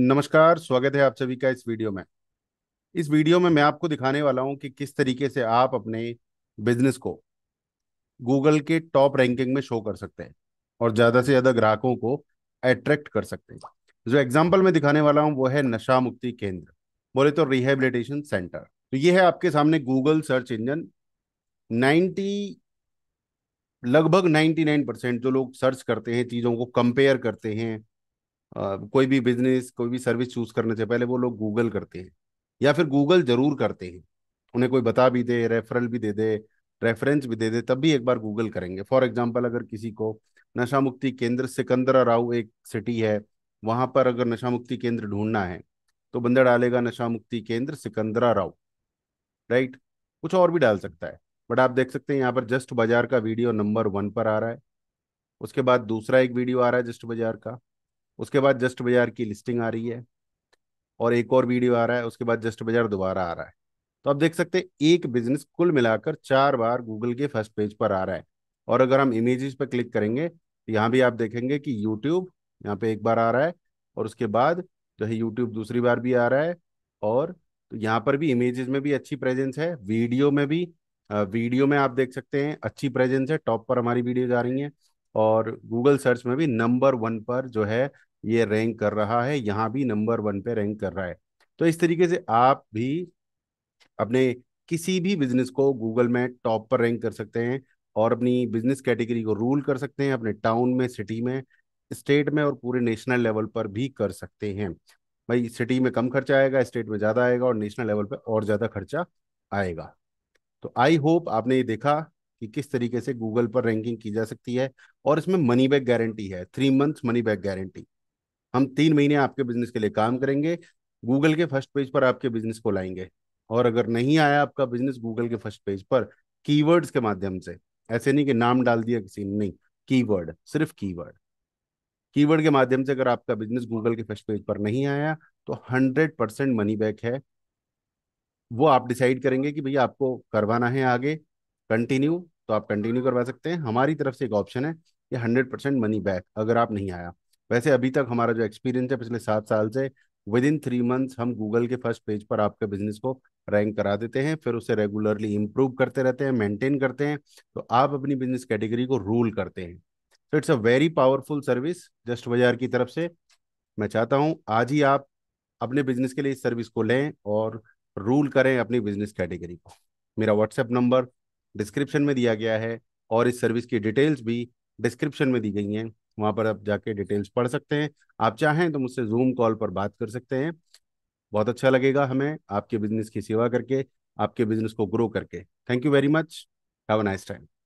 नमस्कार स्वागत है आप सभी का इस वीडियो में इस वीडियो में मैं आपको दिखाने वाला हूं कि किस तरीके से आप अपने बिजनेस को गूगल के टॉप रैंकिंग में शो कर सकते हैं और ज़्यादा से ज़्यादा ग्राहकों को अट्रैक्ट कर सकते हैं जो एग्जाम्पल मैं दिखाने वाला हूँ वो है नशा मुक्ति केंद्र बोले तो रिहेबिलिटेशन सेंटर तो ये है आपके सामने गूगल सर्च इंजन नाइन्टी लगभग नाइन्टी नाइन परसेंट जो लोग सर्च करते हैं चीज़ों को कंपेयर करते हैं कोई भी बिजनेस कोई भी सर्विस चूज करने से पहले वो लोग गूगल करते हैं या फिर गूगल जरूर करते हैं उन्हें कोई बता भी दे रेफरल भी दे दे रेफरेंस भी दे दे तब भी एक बार गूगल करेंगे फॉर एग्जाम्पल अगर किसी को नशा मुक्ति केंद्र सिकंदरा राव एक सिटी है वहां पर अगर नशा मुक्ति केंद्र ढूंढना है तो बंदा डालेगा नशा मुक्ति केंद्र सिकंदरा राव राइट कुछ और भी डाल सकता है बट आप देख सकते हैं यहाँ पर जस्ट बाजार का वीडियो नंबर वन पर आ रहा है उसके बाद दूसरा एक वीडियो आ रहा है जस्ट बाजार का उसके बाद जस्ट बाजार की लिस्टिंग आ रही है और एक और वीडियो आ रहा है उसके बाद जस्ट बाजार दोबारा आ रहा है तो आप देख सकते हैं एक बिजनेस कुल मिलाकर चार बार गूगल के फर्स्ट पेज पर आ रहा है और अगर हम इमेजेस पर क्लिक करेंगे तो यहाँ भी आप देखेंगे कि यूट्यूब यहाँ पे एक बार आ रहा है और उसके बाद जो है यूट्यूब दूसरी बार भी आ रहा है और तो यहाँ पर भी इमेजेस में भी अच्छी प्रेजेंस है वीडियो में भी वीडियो में आप देख सकते हैं अच्छी प्रेजेंस है टॉप पर हमारी वीडियो जा रही है और गूगल सर्च में भी नंबर वन पर जो है ये रैंक कर रहा है यहाँ भी नंबर वन पे रैंक कर रहा है तो इस तरीके से आप भी अपने किसी भी बिजनेस को गूगल में टॉप पर रैंक कर सकते हैं और अपनी बिजनेस कैटेगरी को रूल कर सकते हैं अपने टाउन में सिटी में स्टेट में और पूरे नेशनल लेवल पर भी कर सकते हैं भाई सिटी में कम खर्चा आएगा स्टेट में ज़्यादा आएगा और नेशनल लेवल पर और ज़्यादा खर्चा आएगा तो आई होप आपने ये देखा कि किस तरीके से गूगल पर रैंकिंग की जा सकती है और इसमें मनी बैक गारंटी है three months money back guarantee हम तीन महीने आपके बिजनेस के लिए काम करेंगे गूगल के फर्स्ट पेज पर आपके बिजनेस को लाएंगे और अगर नहीं आया आपका बिजनेस गूगल के फर्स्ट पेज पर कीवर्ड्स के माध्यम से ऐसे नहीं कि नाम डाल दिया किसी ने नहीं कीवर्ड सिर्फ कीवर्ड कीवर्ड के माध्यम से अगर आपका बिजनेस गूगल के फर्स्ट पेज पर नहीं आया तो हंड्रेड परसेंट मनी बैक है वो आप डिसाइड करेंगे कि भैया आपको करवाना है आगे कंटिन्यू तो आप कंटिन्यू करवा सकते हैं हमारी तरफ से एक ऑप्शन है ये हंड्रेड परसेंट मनी बैक अगर आप नहीं आया वैसे अभी तक हमारा जो एक्सपीरियंस है पिछले सात साल से विद इन थ्री मंथ्स हम गूगल के फर्स्ट पेज पर आपके बिजनेस को रैंक करा देते हैं फिर उसे रेगुलरली इम्प्रूव करते रहते हैं मेंटेन करते हैं तो आप अपनी बिजनेस कैटेगरी को रूल करते हैं तो it's a very powerful service just बाजार की तरफ से मैं चाहता हूँ आज ही आप अपने बिजनेस के लिए इस सर्विस को लें और रूल करें अपनी बिजनेस कैटेगरी को मेरा व्हाट्सएप नंबर डिस्क्रिप्शन में दिया गया है और इस सर्विस की डिटेल्स भी डिस्क्रिप्शन में दी गई हैं वहाँ पर आप जाके डिटेल्स पढ़ सकते हैं आप चाहें तो मुझसे जूम कॉल पर बात कर सकते हैं बहुत अच्छा लगेगा हमें आपके बिजनेस की सेवा करके आपके बिजनेस को ग्रो करके thank you very much have a nice time